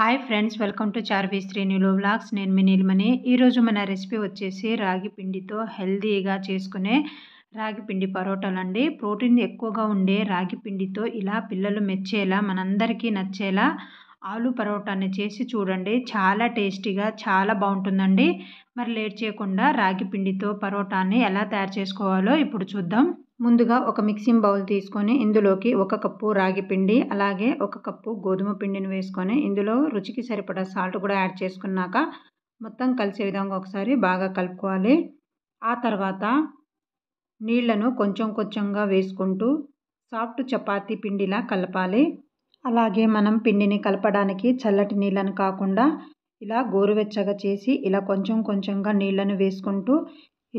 hi friends welcome to Charvi శ్రీనిలో vlogs నేను మీ నిల్మని ఈరోజు మన రెసిపీ వచ్చేసి రాగి పిండితో హెల్దీగా చేసుకునే రాగి పిండి పరోటాలండి ప్రోటీన్ ఎక్కువగా ఉండే రాగి పిండితో ఇలా పిల్లలు మెచ్చేలా మనందరికీ నచ్చేలా ఆలు పరోటాని చేసి చూడండి చాలా టేస్టీగా చాలా బాగుంటుందండి మరి లేట్ చేయకుండా రాగి పిండితో పరోటాని ఎలా తయారు చేసుకోవాలో ఇప్పుడు చూద్దాం ముందుగా ఒక మిక్సింగ్ బౌల్ తీసుకొని ఇందులోకి ఒక కప్పు రాగి పిండి అలాగే ఒక కప్పు గోధుమ పిండిని వేసుకొని ఇందులో రుచికి సరిపడా సాల్ట్ కూడా యాడ్ చేసుకున్నాక మొత్తం కలిసే విధంగా ఒకసారి బాగా కలుపుకోవాలి ఆ తర్వాత నీళ్లను కొంచెం కొంచెంగా వేసుకుంటూ సాఫ్ట్ చపాతీ పిండిలా కలపాలి అలాగే మనం పిండిని కలపడానికి చల్లటి నీళ్ళను కాకుండా ఇలా గోరువెచ్చగా చేసి ఇలా కొంచెం కొంచెంగా నీళ్ళను వేసుకుంటూ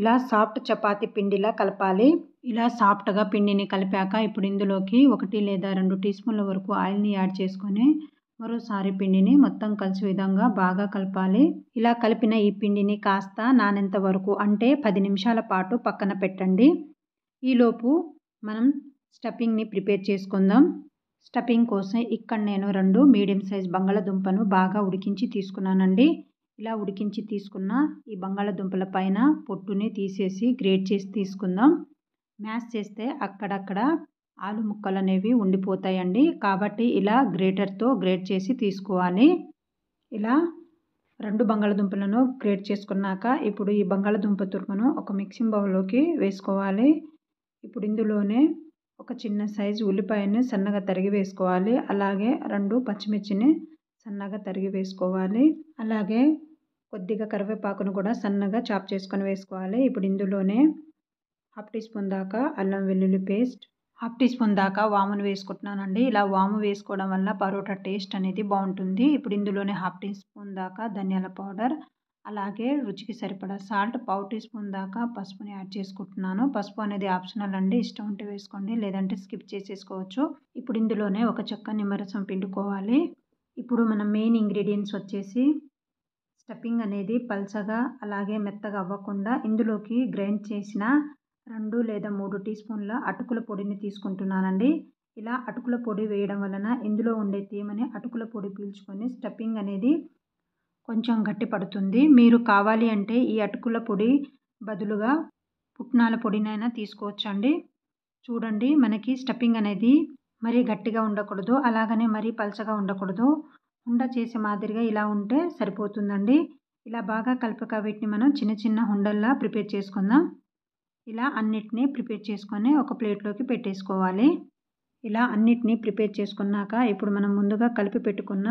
ఇలా సాఫ్ట్ చపాతీ పిండిలా కలపాలి ఇలా సాఫ్ట్గా పిండిని కలిపాక ఇప్పుడు ఇందులోకి ఒకటి లేదా రెండు టీ స్పూన్ల వరకు ఆయిల్ని యాడ్ చేసుకొని మరోసారి పిండిని మొత్తం కలిసి విధంగా బాగా కలపాలి ఇలా కలిపిన ఈ పిండిని కాస్త నానేంత వరకు అంటే పది నిమిషాల పాటు పక్కన పెట్టండి ఈలోపు మనం స్టఫింగ్ని ప్రిపేర్ చేసుకుందాం స్టఫింగ్ కోసం ఇక్కడ నేను రెండు మీడియం సైజ్ బంగాళదుంపను బాగా ఉడికించి తీసుకున్నానండి ఇలా ఉడికించి తీసుకున్న ఈ బంగాళదుంపల పైన పొట్టుని తీసేసి గ్రేట్ చేసి తీసుకుందాం మ్యాష్ చేస్తే అక్కడక్కడ ఆలు ముక్కలు అనేవి ఉండిపోతాయండి కాబట్టి ఇలా గ్రేటర్తో గ్రేట్ చేసి తీసుకోవాలి ఇలా రెండు బంగాళదుంపలను గ్రేట్ చేసుకున్నాక ఇప్పుడు ఈ బంగాళదుంప తురుమును ఒక మిక్సింగ్ బౌల్లోకి వేసుకోవాలి ఇప్పుడు ఇందులోనే ఒక చిన్న సైజు ఉల్లిపాయని సన్నగా తరిగి వేసుకోవాలి అలాగే రెండు పచ్చిమిర్చిని సన్నగా తరిగి వేసుకోవాలి అలాగే కొద్దిగా కరివేపాకును కూడా సన్నగా చాప్ చేసుకొని వేసుకోవాలి ఇప్పుడు ఇందులోనే హాఫ్ టీ స్పూన్ దాకా అల్లం వెల్లుల్లి పేస్ట్ హాఫ్ టీ స్పూన్ దాకా వామును వేసుకుంటున్నానండి ఇలా వాము వేసుకోవడం వల్ల పరోటా టేస్ట్ అనేది బాగుంటుంది ఇప్పుడు ఇందులోనే హాఫ్ టీ స్పూన్ దాకా ధనియాల పౌడర్ అలాగే రుచికి సరిపడా సాల్ట్ పావు టీ స్పూన్ దాకా పసుపుని యాడ్ చేసుకుంటున్నాను పసుపు అనేది ఆప్షనల్ అండి ఇష్టం ఉంటే వేసుకోండి లేదంటే స్కిప్ చేసేసుకోవచ్చు ఇప్పుడు ఇందులోనే ఒక చెక్క నిమ్మరసం పిండుకోవాలి ఇప్పుడు మన మెయిన్ ఇంగ్రీడియంట్స్ వచ్చేసి స్టఫింగ్ అనేది పల్చగా అలాగే మెత్తగా అవ్వకుండా ఇందులోకి గ్రైండ్ చేసిన రెండు లేదా మూడు టీ స్పూన్ల అటుకుల పొడిని తీసుకుంటున్నానండి ఇలా అటుకుల పొడి వేయడం వలన ఇందులో ఉండే తేమని అటుకుల పొడి పీల్చుకొని స్టఫింగ్ అనేది కొంచెం గట్టి పడుతుంది మీరు కావాలి అంటే ఈ అటుకుల పొడి బదులుగా పుట్నాల పొడినైనా తీసుకోవచ్చండి చూడండి మనకి స్టఫింగ్ అనేది మరీ గట్టిగా ఉండకూడదు అలాగనే మరీ పలచగా ఉండకూడదు ఉండ చేసే మాదిరిగా ఇలా ఉంటే సరిపోతుందండి ఇలా బాగా కలపక వీటిని మనం చిన్న చిన్న హుండల్లా ప్రిపేర్ చేసుకుందాం ఇలా అన్నిటినీ ప్రిపేర్ చేసుకొని ఒక ప్లేట్లోకి పెట్టేసుకోవాలి ఇలా అన్నిటినీ ప్రిపేర్ చేసుకున్నాక ఇప్పుడు మనం ముందుగా కలిపి పెట్టుకున్న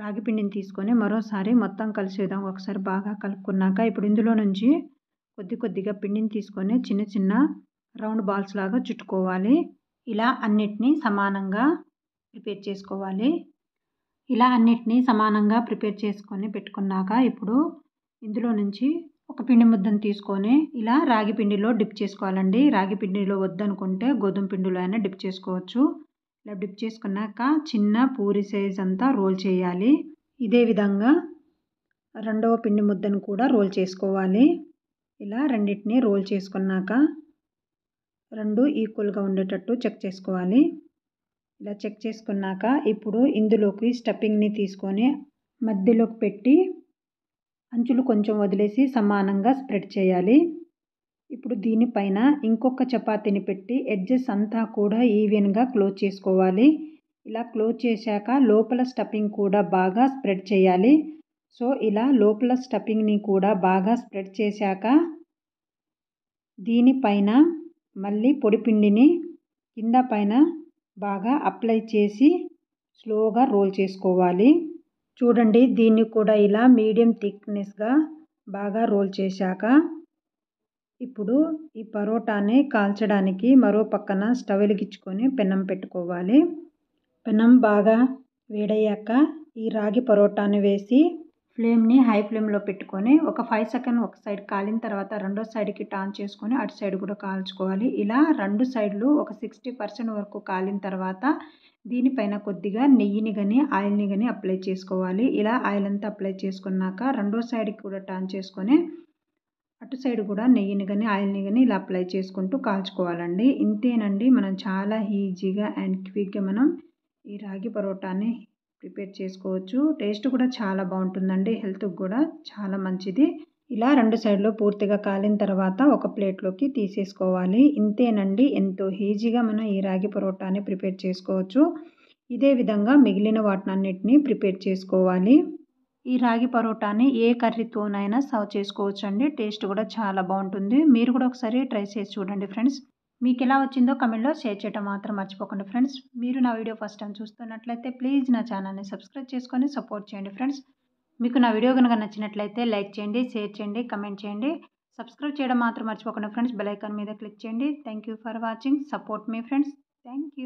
రాగి పిండిని తీసుకొని మరోసారి మొత్తం కలిసేద్దాం విధంగా ఒకసారి బాగా కలుపుకున్నాక ఇప్పుడు ఇందులో నుంచి కొద్ది కొద్దిగా పిండిని తీసుకొని చిన్న చిన్న రౌండ్ బాల్స్ లాగా చుట్టుకోవాలి ఇలా అన్నిటినీ సమానంగా ప్రిపేర్ చేసుకోవాలి ఇలా అన్నిటినీ సమానంగా ప్రిపేర్ చేసుకొని పెట్టుకున్నాక ఇప్పుడు ఇందులో నుంచి ఒక పిండి ముద్దను తీసుకొని ఇలా రాగి పిండిలో డిప్ చేసుకోవాలండి రాగి పిండిలో వద్దనుకుంటే గోధుమ పిండిలో అయినా డిప్ చేసుకోవచ్చు ఇలా డిప్ చేసుకున్నాక చిన్న పూరి సైజ్ అంతా రోల్ చేయాలి ఇదే విధంగా రెండవ పిండి ముద్దను కూడా రోల్ చేసుకోవాలి ఇలా రెండింటినీ రోల్ చేసుకున్నాక రెండు ఈక్వల్గా ఉండేటట్టు చెక్ చేసుకోవాలి ఇలా చెక్ చేసుకున్నాక ఇప్పుడు ఇందులోకి స్టఫింగ్ని తీసుకొని మధ్యలోకి పెట్టి అంచులు కొంచెం వదిలేసి సమానంగా స్ప్రెడ్ చేయాలి ఇప్పుడు దీనిపైన ఇంకొక చపాతీని పెట్టి ఎడ్జెస్ అంతా కూడా ఈవెన్గా క్లోజ్ చేసుకోవాలి ఇలా క్లోజ్ చేశాక లోపల స్టఫింగ్ కూడా బాగా స్ప్రెడ్ చేయాలి సో ఇలా లోపల స్టఫింగ్ని కూడా బాగా స్ప్రెడ్ చేశాక దీనిపైన మళ్ళీ పొడిపిండిని కింద పైన బాగా అప్లై చేసి స్లోగా రోల్ చేసుకోవాలి చూడండి దీన్ని కూడా ఇలా మీడియం థిక్నెస్గా బాగా రోల్ చేశాక ఇప్పుడు ఈ పరోటాని కాల్చడానికి మరో పక్కన స్టవ్ వెలిగించుకొని పెనం పెట్టుకోవాలి పెనం బాగా వేడయ్యాక ఈ రాగి పరోటాని వేసి ఫ్లేమ్ని హై ఫ్లేమ్లో పెట్టుకొని ఒక ఫైవ్ సెకండ్ ఒక సైడ్ కాలిన తర్వాత రెండో సైడ్కి టాన్ చేసుకొని అటు సైడ్ కూడా కాల్చుకోవాలి ఇలా రెండు సైడ్లు ఒక సిక్స్టీ పర్సెంట్ వరకు కాలిన తర్వాత దీనిపైన కొద్దిగా నెయ్యిని కానీ ఆయిల్ని కానీ అప్లై చేసుకోవాలి ఇలా ఆయిల్ అంతా అప్లై చేసుకున్నాక రెండో సైడ్కి కూడా టర్న్ చేసుకొని అటు సైడ్ కూడా నెయ్యిని కానీ ఆయిల్ని కానీ ఇలా అప్లై చేసుకుంటూ కాల్చుకోవాలండి ఇంతేనండి మనం చాలా ఈజీగా అండ్ క్విక్గా మనం ఈ రాగి పరోటాని ప్రిపేర్ చేసుకోవచ్చు టేస్ట్ కూడా చాలా బాగుంటుందండి హెల్త్కి కూడా చాలా మంచిది ఇలా రెండు సైడ్లు పూర్తిగా కాలిన తర్వాత ఒక ప్లేట్లోకి తీసేసుకోవాలి ఇంతేనండి ఎంతో ఈజీగా మనం ఈ రాగి పరోటాని ప్రిపేర్ చేసుకోవచ్చు ఇదే విధంగా మిగిలిన అన్నిటినీ ప్రిపేర్ చేసుకోవాలి ఈ రాగి పరోటాని ఏ కర్రీతోనైనా సర్వ్ చేసుకోవచ్చు అండి టేస్ట్ కూడా చాలా బాగుంటుంది మీరు కూడా ఒకసారి ట్రై చేసి చూడండి ఫ్రెండ్స్ మీకు ఎలా వచ్చిందో కమెంట్లో షేర్ చేయడం మాత్రం మర్చిపోకండి ఫ్రెండ్స్ మీరు నా వీడియో ఫస్ట్ టైం చూస్తున్నట్లయితే ప్లీజ్ నా ఛానల్ని సబ్స్క్రైబ్ చేసుకొని సపోర్ట్ చేయండి ఫ్రెండ్స్ మీకు నా వీడియో కనుక నచ్చినట్లయితే లైక్ చేయండి షేర్ చేయండి కమెంట్ చేయండి సబ్స్క్రైబ్ చేయడం మాత్రం మర్చిపోకుండా ఫ్రెండ్స్ బెల్ ఐకాన్ మీద క్లిక్ చేయండి థ్యాంక్ ఫర్ వాచింగ్ సపోర్ట్ మీ ఫ్రెండ్స్ థ్యాంక్